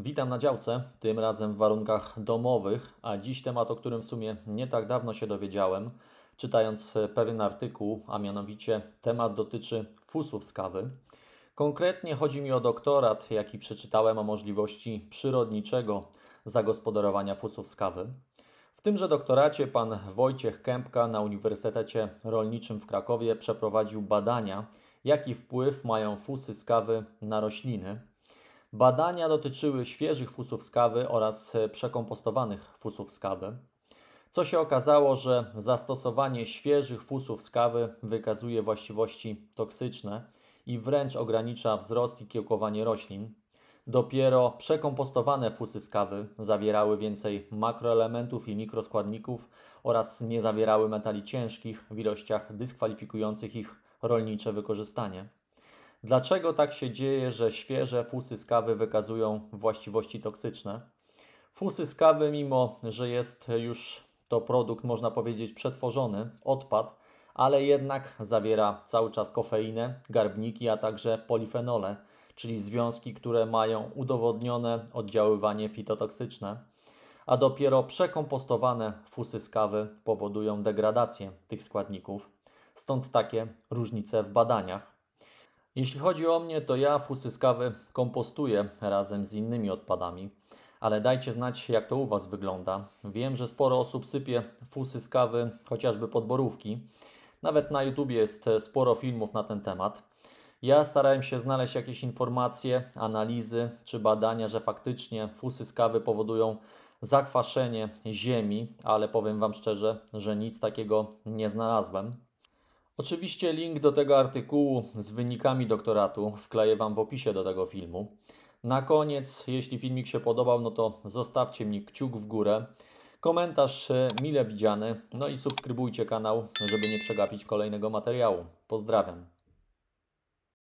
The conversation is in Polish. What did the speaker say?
Witam na działce, tym razem w warunkach domowych, a dziś temat, o którym w sumie nie tak dawno się dowiedziałem, czytając pewien artykuł, a mianowicie temat dotyczy fusów z kawy. Konkretnie chodzi mi o doktorat, jaki przeczytałem o możliwości przyrodniczego zagospodarowania fusów z kawy. W tymże doktoracie pan Wojciech Kępka na Uniwersytecie Rolniczym w Krakowie przeprowadził badania, jaki wpływ mają fusy z kawy na rośliny. Badania dotyczyły świeżych fusów z kawy oraz e, przekompostowanych fusów z kawy. Co się okazało, że zastosowanie świeżych fusów z kawy wykazuje właściwości toksyczne i wręcz ogranicza wzrost i kiełkowanie roślin. Dopiero przekompostowane fusy z kawy zawierały więcej makroelementów i mikroskładników oraz nie zawierały metali ciężkich w ilościach dyskwalifikujących ich rolnicze wykorzystanie. Dlaczego tak się dzieje, że świeże fusy z kawy wykazują właściwości toksyczne? Fusy z kawy, mimo że jest już to produkt, można powiedzieć, przetworzony, odpad, ale jednak zawiera cały czas kofeinę, garbniki, a także polifenole, czyli związki, które mają udowodnione oddziaływanie fitotoksyczne. A dopiero przekompostowane fusy z kawy powodują degradację tych składników, stąd takie różnice w badaniach. Jeśli chodzi o mnie, to ja fusy z kawy kompostuję razem z innymi odpadami, ale dajcie znać, jak to u Was wygląda. Wiem, że sporo osób sypie fusy z kawy, chociażby pod borówki. Nawet na YouTubie jest sporo filmów na ten temat. Ja starałem się znaleźć jakieś informacje, analizy czy badania, że faktycznie fusy z kawy powodują zakwaszenie ziemi, ale powiem Wam szczerze, że nic takiego nie znalazłem. Oczywiście link do tego artykułu z wynikami doktoratu wkleję Wam w opisie do tego filmu. Na koniec, jeśli filmik się podobał, no to zostawcie mi kciuk w górę, komentarz e, mile widziany, no i subskrybujcie kanał, żeby nie przegapić kolejnego materiału. Pozdrawiam.